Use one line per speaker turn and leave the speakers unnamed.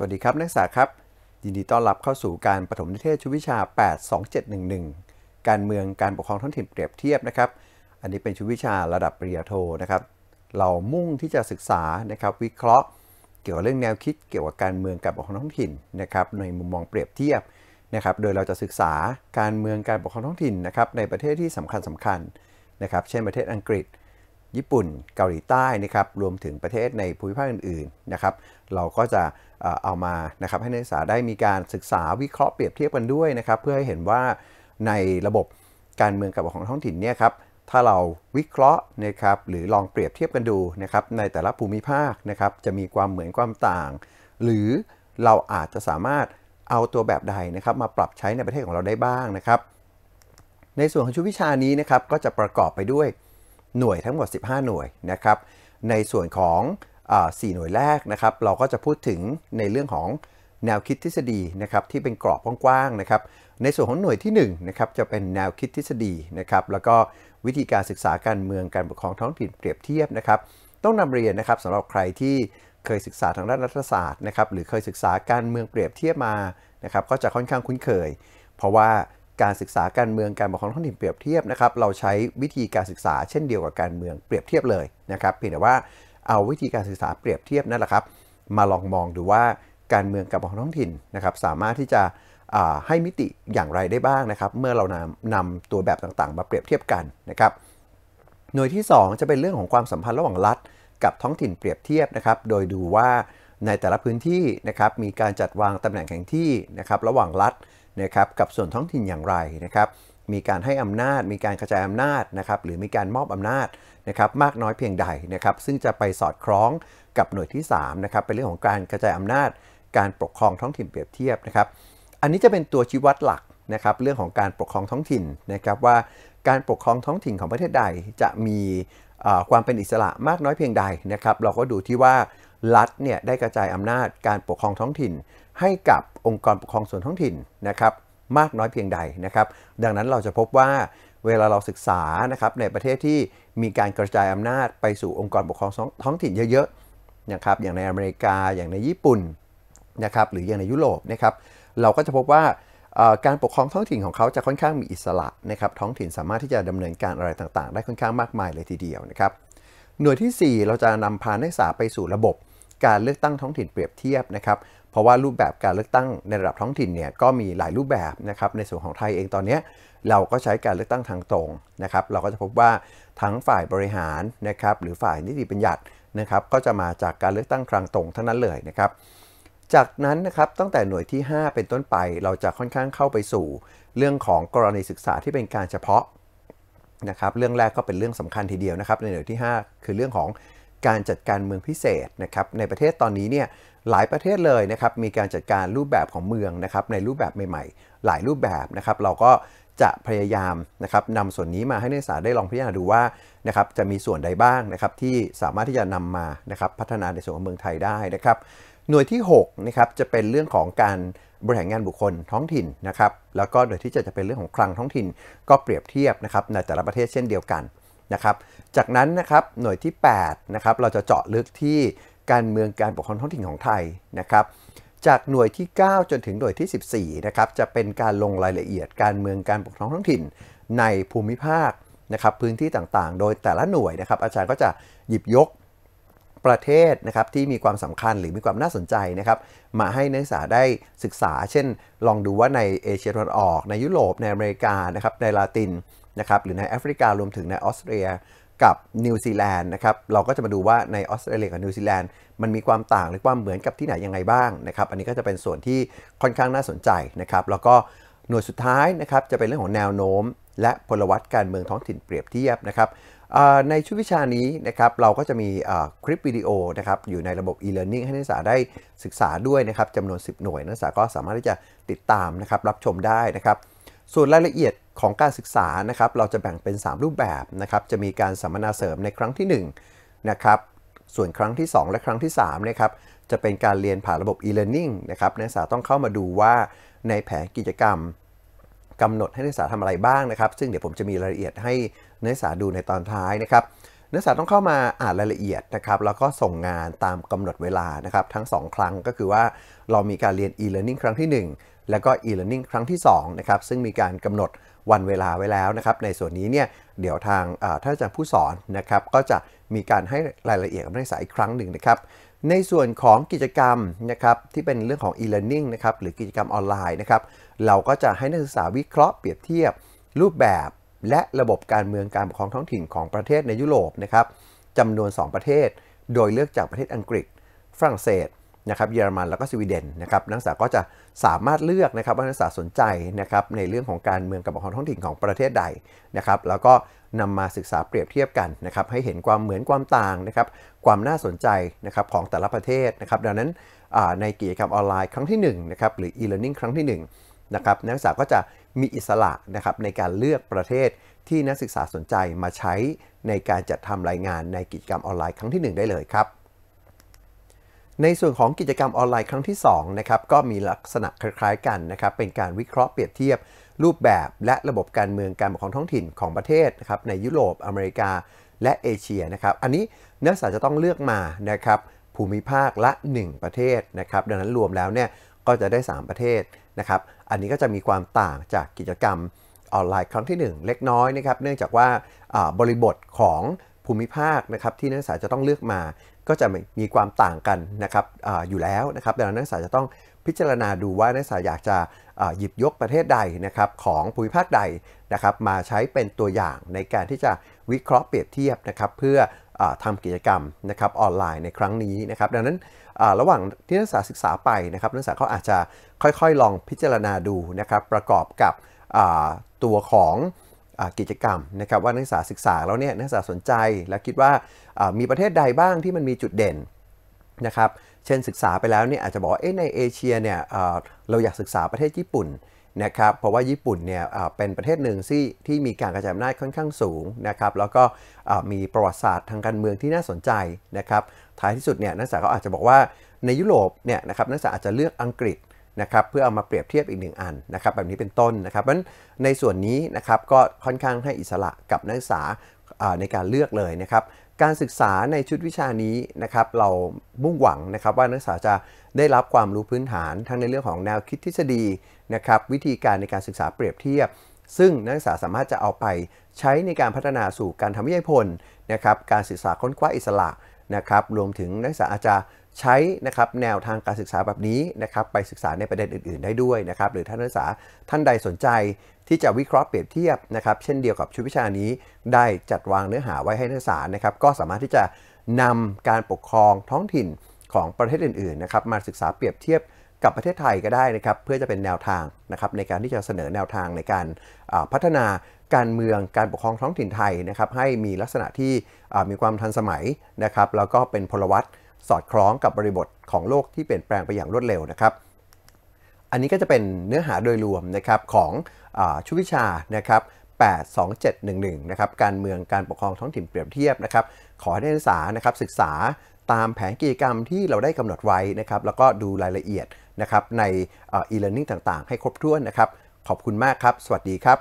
วัสดีครับนักศึกษาครับยินดีต้อนรับเข้าสู่การประถมนิเทศชุวิชา 82711 การเมืองการปกครองท้องถิ่นเปรียบเทียบนะครับอันนี้เป็นชุวิชาระดับปริญญาโทนะครับเรามุ่งที่จะศึกษานะครับวิเคราะห์ เกี่ยวกับเรื่องแนวคิดเกี่ยวกับการเมืองการปกครองท้องถิ่นนะครับในมุมมองเปรียบเทียบนะครับโดยเราจะศึกษาการเมืองการปกครองท้องถิ่นนะครับในประเทศที่สำคัญสำคัญนะครับเช่นประเทศอังกฤษญี่ปุ่นเกาหลีใต้นะครับรวมถึงประเทศในภูมิภาคอื่นๆนะครับเราก็จะเอามานะครับ ให้นักศึกษาได้มีการศึกษาวิเคราะห์เปรียบเทียบกันด้วยนะครับเพื่อให้เห็นว่าในระบบการเมืองกับของท้องถิ่นเนี่ยครับถ้าเราวิเคราะห์นะครับหรือลองเปรียบเทียบกันดูนะครับในแต่ละภูมิภาคนะครับจะมีความเหมือนความต่าง หรือเราอาจจะสามารถเอาตัวแบบใดนะครับมาปรับใช้ในประเทศของเราได้บ้างนะครับ ในส่วนของชุดวิชานี้นะครับก็จะประกอบไปด้วยหน่วยทั้งหมด15 หน่วยนะครับ ในส่วนของ 4 หน่วยแรกนะครับ เราก็จะพูดถึงในเรื่องของแนวคิดทฤษฎีนะครับที่เป็นกรอบกว้างๆนะครับในส่วนของหน่วยที่1นะครับจะเป็นแนวคิดทฤษฎีนะครับแล้วก็วิธีการศึกษาการเมืองการปกครองท้องถิ่นเปรียบเทียบนะครับ ต้องนำเรียนนะครับสำหรับใครที่เคยศึกษาทางด้านรัฐศาสตร์นะครับหรือเคยศึกษาการเมืองเปรียบเทียบมานะครับก็จะค่อนข้างคุ้นเคย เพราะว่าการศึกษาการเมืองการปกครองท้องถิ่นเปรียบเทียบนะครับเราใช้วิธีการศึกษาเช่นเดียวกับการเมืองเปรียบเทียบเลยนะครับเพียงแต่ว่าเอาวิธีการศึกษาเปรียบเทียบนั่นแหละครับ มาลองมองดูว่าการเมืองกับปกครองท้องถิ่นนะครับสามารถที่จะให้มิติอย่างไรได้บ้างนะครับ เมื่อเรานำนำตัวแบบต่างๆ มาเปรียบเทียบกันนะครับ หน่วยที่ 2 จะเป็นเรื่องของความสัมพันธ์ระหว่างรัฐกับท้องถิ่นเปรียบเทียบนะครับ โดยดูว่าในแต่ละพื้นที่นะครับมีการจัดวางตำแหน่งแห่งที่นะครับระหว่างรัฐนะครับกับส่วนท้องถิ่นอย่างไรนะครับ มีการให้อำนาจ มีการกระจายอำนาจนะครับ หรือมีการมอบอำนาจนะครับ มากน้อยเพียงใดนะครับ ซึ่งจะไปสอดคล้องกับหน่วยที่3นะครับ เป็นเรื่องของการกระจายอำนาจ การปกครองท้องถิ่นเปรียบเทียบนะครับ อันนี้จะเป็นตัวชี้วัดหลักนะครับ เรื่องของการปกครองท้องถิ่นนะครับ ว่า การปกครองท้องถิ่นของประเทศใดจะมีความเป็นอิสระมากน้อยเพียงใดนะครับ เราก็ดูที่ว่ารัฐเนี่ยได้กระจายอำนาจ การปกครองท้องถิ่นให้กับองค์กรปกครองส่วนท้องถิ่นนะครับ มากน้อยเพียงใดนะครับ ดังนั้นเราจะพบว่าเวลาเราศึกษานะครับในประเทศที่มีการกระจายอำนาจไปสู่องค์กรปกครองท้องถิ่นเยอะๆนะครับ อย่างในอเมริกาอย่างในญี่ปุ่นนะครับหรืออย่างในยุโรปนะครับ เราก็จะพบว่าการปกครองท้องถิ่นของเขาจะค่อนข้างมีอิสระนะครับ ท้องถิ่นสามารถที่จะดำเนินการอะไรต่างๆ ได้ค่อนข้างมากมายเลยทีเดียวนะครับ หน่วยที่ 4 เราจะนำพานักศึกษาไปสู่ระบบการเลือกตั้งท้องถิ่นเปรียบเทียบนะครับเพราะว่ารูปแบบการเลือกตั้งในระดับท้องถิ่นเนี่ยก็มีหลายรูปแบบนะครับในส่วนของไทยเองตอนนี้เราก็ใช้การเลือกตั้งทางตรงนะครับ เราก็จะพบว่าทั้งฝ่ายบริหารนะครับ หรือฝ่ายนิติบัญญัตินะครับ ก็จะมาจากการเลือกตั้งทางตรงทั้งนั้นเลยนะครับ จากนั้นนะครับตั้งแต่หน่วยที่ 5 เป็นต้นไป เราจะค่อนข้างเข้าไปสู่ เรื่องของกรณีศึกษาที่เป็นการเฉพาะนะครับเรื่องแรกก็เป็นเรื่องสำคัญทีเดียวนะครับ ในหน่วยที่ 5 คือเรื่องของการจัดการเมืองพิเศษนะครับ ในประเทศตอนนี้เนี่ยหลายประเทศเลยนะครับ มีการจัดการรูปแบบของเมืองนะครับ ในรูปแบบใหม่ๆ หลายรูปแบบนะครับ เราก็จะพยายามนะครับนำส่วนนี้มาให้นักศึกษาได้ลองพิจารณาดูว่า นะครับ จะมีส่วนใดบ้างนะครับ ที่สามารถที่จะนำมานะครับ พัฒนาในส่วนของเมืองไทยได้นะครับ หน่วยที่6นะครับ จะเป็นเรื่องของการบริหารงานบุคคลท้องถิ่นนะครับ แล้วก็โดยที่จะจะเป็นเรื่องของคลังท้องถิ่น ก็เปรียบเทียบนะครับ ในแต่ละประเทศเช่นเดียวกันนะครับ จากนั้นนะครับ หน่วยที่8นะครับ เราจะเจาะลึกที่การเมืองการปกครองท้องถิ่นของไทยนะครับจากหน่วยที่ 9 จนถึงหน่วยที่ 14นะครับจะเป็นการลงรายละเอียดการเมืองการปกครองท้องถิ่นในภูมิภาคนะครับพื้นที่ต่างๆ โดยแต่ละหน่วยนะครับอาจารย์ก็จะหยิบยกประเทศนะครับที่มีความสำคัญหรือมีความน่าสนใจนะครับ มาให้นักศึกษาได้ศึกษา เช่น ลองดูว่าในเอเชียตะวันออก ในยุโรปในอเมริกานะครับในลาตินนะครับหรือในแอฟริการวมถึงในออสเตรียกับนิวซีแลนด์นะครับเราก็จะมาดูว่าในออสเตรเลียกับนิวซีแลนด์มันมีความต่าง หรือความเหมือนกับที่ไหนยังไงบ้างนะครับอันนี้ก็จะเป็นส่วนที่ค่อนข้างน่าสนใจนะครับแล้วก็หน่วยสุดท้ายนะครับจะเป็นเรื่องของแนวโน้ม และพลวัตการเมืองท้องถิ่นเปรียบเทียบนะครับในชุดวิชานี้นะครับเราก็จะมีคลิปวิดีโอนะครับอยู่ในระบบ e-learning ให้นักศึกษาได้ศึกษาด้วยนะครับจำนวน10หน่วยนักศึกษาก็สามารถที่จะติดตามนะครับรับชมได้นะครับส่วนรายละเอียดของการศึกษานะครับ เราจะแบ่งเป็น 3 รูปแบบนะครับ จะมีการสัมมนาเสริมในครั้งที่1นะครับ ส่วนครั้งที่ 2 และครั้งที่3นะครับ จะเป็นการเรียนผ่านระบบ e-learning นะครับนักศึกษาต้องเข้ามาดูว่าในแผนกิจกรรมกำหนดให้นักศึกษาทำอะไรบ้างนะครับ ซึ่งเดี๋ยวผมจะมีรายละเอียดให้นักศึกษาดูในตอนท้ายนะครับนักศึกษาต้องเข้ามาอ่านรายละเอียดนะครับ แล้วก็ส่งงานตามกำหนดเวลานะครับ ทั้ง 2 ครั้งก็คือว่าเรามีการเรียน e-learning ครั้งที่ 1 แล้วก็ e-learning ครั้งที่2นะครับ ซึ่งมีการกำหนดวันเวลาไว้แล้วนะครับในส่วนนี้เนี่ยเดี๋ยวทางท่านอาจารย์ผู้สอนนะครับก็จะมีการให้รายละเอียดกับนักศึกษาอีกครั้งหนึ่งนะครับ ในส่วนของกิจกรรมนะครับที่เป็นเรื่องของ e-learning นะครับหรือกิจกรรมออนไลน์นะครับ เราก็จะให้นักศึกษาวิเคราะห์เปรียบเทียบรูปแบบและระบบการเมืองการปกครองท้องถิ่นของประเทศในยุโรปนะครับจำนวน 2 ประเทศโดยเลือกจากประเทศอังกฤษฝรั่งเศสนะครับเยอรมันแล้วก็สวีเดนนะครับนักศึกษาก็จะสามารถเลือกนะครับว่านักศึกษาสนใจนะครับในเรื่องของการเมืองกับปกครองท้องถิ่นของประเทศใดนะครับ แล้วก็นำมาศึกษาเปรียบเทียบกันนะครับให้เห็นความเหมือนความต่างนะครับความน่าสนใจนะครับของแต่ละประเทศนะครับดังนั้นในกิจกรรมออนไลน์ครั้งที่1นะครับหรือ e-learning ครั้งที่ 1นะครับนักศึกษาก็จะมีอิสระนะครับในการเลือกประเทศที่นักศึกษาสนใจมาใช้ในการจัดทำรายงาน ในกิจกรรมออนไลน์ครั้งที่1ได้เลยครับในส่วนของกิจกรรมออนไลน์ครั้งที่2นะครับก็มีลักษณะคล้ายๆกันนะครับเป็นการวิเคราะห์เปรียบเทียบ รูปแบบและระบบการเมืองการปกครองท้องถิ่นของประเทศนะครับในยุโรปอเมริกา และเอเชียนะครับอันนี้นักศึกษาจะต้องเลือกมานะครับภูมิภาคละ 1 ประเทศนะครับดังนั้นรวมแล้วเนี่ยก็จะได้ 3 ประเทศนะครับอันนี้ก็จะมีความต่างจากกิจกรรมออนไลน์ครั้งที่ 1 เล็กน้อยนะครับเนื่องจากว่าบริบทของภูมิภาคนะครับที่นักศึกษาจะต้องเลือกมาก็จะมีความต่างกันนะครับออยู่แล้วนะครับดังนั้นนักศึกษาจะต้องพิจารณาดูว่านักศึกษาอยากจะหยิบยกประเทศใดนะครับของภูมิภาคใดนะครับมาใช้เป็นตัวอย่างในการที่จะวิเคราะห์เปรียบเทียบนะครับเพื่อทำกิจกรรมนะครับออนไลน์ในครั้งนี้นะครับดังนั้นระหว่างที่นักศึกษาศึกษาไปนะครับนักศึกษาเขาอาจจะค่อยๆลองพิจารณาดูนะครับประกอบกับตัวของกิจกรรมนะครับว่านักศึกษาศึกษาแล้วเนี่ยนักศึกษาสนใจและคิดว่ามีประเทศใดบ้างที่มันมีจุดเด่นนะครับเช่นศึกษาไปแล้วเนี่ยอาจจะบอกเอ๊ในเอเชียเนี่ยเราอยากศึกษาประเทศญี่ปุ่นนะครับเพราะว่าญี่ปุ่นเนี่ยเป็นประเทศหนึ่งที่ที่มีการกระจายอำนาจค่อนข้างสูงนะครับแล้วก็มีประวัติศาสตร์ทางการเมืองที่น่าสนใจนะครับท้ายที่สุดเนี่ยนักศึกษาเขาอาจจะบอกว่าในยุโรปเนี่ยนะครับนักศึกษาอาจจะเลือกอังกฤษนะครับเพื่อเอามาเปรียบเทียบอีกหนึ่งอันนะครับ แบบนี้เป็นต้นนะครับเพราะฉะนั้นในส่วนนี้นะครับก็ค่อนข้างให้อิสระกับนักศึกษาในการเลือกเลยนะครับการศึกษาในชุดวิชานี้นะครับเรามุ่งหวังนะครับว่านักศึกษาจะได้รับความรู้พื้นฐานทั้งในเรื่องของแนวคิดทฤษฎีนะครับวิธีการในการศึกษาเปรียบเทียบ ซึ่งนักศึกษาสามารถจะเอาไปใช้ในการพัฒนาสู่การทำวิจัยผลนะครับการศึกษาค้นคว้าอิสระนะครับ รวมถึงนักศึกษาอาจจะใช้นะครับแนวทางการศึกษาแบบนี้นะครับไปศึกษาในประเด็นอื่นๆได้ด้วยนะครับ หรือท่านนักศึกษาท่านใดสนใจที่จะวิเคราะห์เปรียบเทียบนะครับเช่นเดียวกับชุดวิชานี้ได้จัดวางเนื้อหาไว้ให้นักศึกษานะครับก็สามารถที่จะนำการปกครองท้องถิ่นของประเทศอื่นๆนะครับมาศึกษาเปรียบเทียบกับประเทศไทยก็ได้นะครับเพื่อจะเป็นแนวทางนะครับในการที่จะเสนอแนวทางในการพัฒนาการเมืองการปกครองท้องถิ่นไทยนะครับให้มีลักษณะที่มีความทันสมัยนะครับแล้วก็เป็นพลวัตสอดคล้องกับบริบทของโลกที่เปลี่ยนแปลงไปอย่างรวดเร็วนะครับอันนี้ก็จะเป็นเนื้อหาโดยรวมนะครับของอชุวิชานะครับ 82711 นะครับการเมืองการปกครองท้องถิ่นเปรียบเทียบนะครับขอให้นักศึกษานะครับศึกษาตามแผนกิจกรรมที่เราได้กำหนดไว้นะครับแล้วก็ดูรายละเอียดนะครับใน e-learning ต่างๆ ให้ครบถ้วนนะครับ ขอบคุณมากครับ สวัสดีครับ